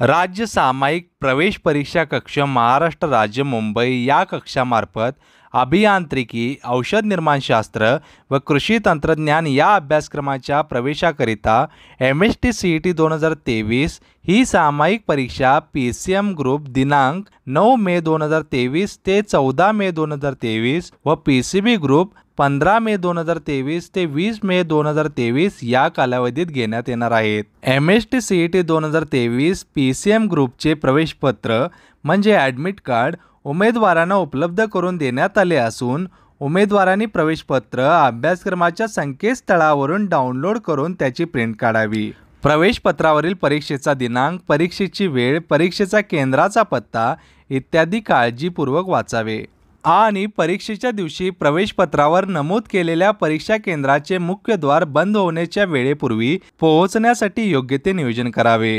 राज्य सामायिक प्रवेश परीक्षा कक्ष महाराष्ट्र राज्य मुंबई या कक्षामार्फत अभियांत्रिकी औषध निर्माणशास्त्र व कृषी तंत्रज्ञान या अभ्यासक्रमाच्या प्रवेशाकरिता M S T C E T दोन हजार तेवीस ही सामायिक परीक्षा पी सी एम ग्रुप दिनांक नऊ मे दोन हजार तेवीस ते चौदा मे दोन हजार तेवीस व पी सी बी ग्रुप पंधरा मे दोन हजार तेवीस ते वीस मे दोन हजार तेवीस या कालावधीत घेण्यात येणार आहेत M S T C E T दोन हजार तेवीस पी सी एम ग्रुपचे प्रवेशपत्र म्हणजे ॲडमिट कार्ड उमेदवारांना उपलब्ध करून देण्यात आले असून उमेदवारांनी प्रवेशपत्र अभ्यासक्रमाच्या संकेतस्थळावरून डाउनलोड करून त्याची प्रिंट काढावी प्रवेशपत्रावरील परीक्षेचा दिनांक परीक्षेची वेळ परीक्षेचा केंद्राचा पत्ता इत्यादी काळजीपूर्वक वाचावे आणि परीक्षेच्या दिवशी प्रवेशपत्रावर नमूद केलेल्या परीक्षा केंद्राचे मुख्य द्वार बंद होण्याच्या वेळेपूर्वी पोहोचण्यासाठी योग्य ते नियोजन करावे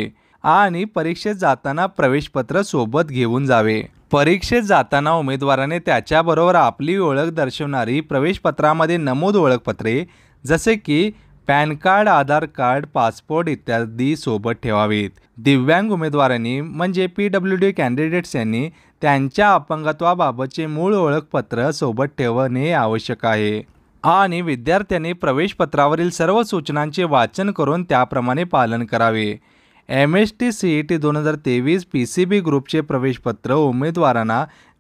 आणि परीक्षेत जाताना प्रवेशपत्र सोबत घेऊन जावे परीक्षेत जाताना उमेदवाराने त्याच्याबरोबर आपली ओळख दर्शवणारी प्रवेशपत्रामध्ये नमूद ओळखपत्रे जसे की PAN card Aadhaar card passport इत्यादी सोबत ठेवावीत दिव्यांग उमेदवारांनी म्हणजे पी डब्ल्यू डी कॅन्डिडेट्स यांनी त्यांच्या अपंगत्वाबाबतचे मूळ ओळखपत्र सोबत ठेवणे आवश्यक आहे आणि विद्यार्थ्यांनी प्रवेशपत्रावरील सर्व सूचनांचे वाचन करून त्याप्रमाणे पालन करावे M S T C E T दोन हजार तेवीस पी सी बी ग्रुपचे प्रवेशपत्र उमेदवारांना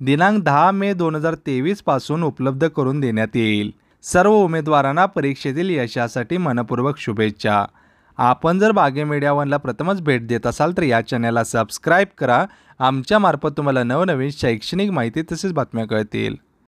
दिनांक दहा मे दोन हजार तेवीसपासून उपलब्ध करून देण्यात येईल सर्व उमेदवारांना परीक्षेतील यशासाठी मनपूर्वक शुभेच्छा आपण जर बागे मीडिया वनला प्रथमच भेट देत असाल तर या चॅनलला सबस्क्राईब करा आमच्यामार्फत तुम्हाला नवनवीन शैक्षणिक माहिती तसेच बातम्या कळतील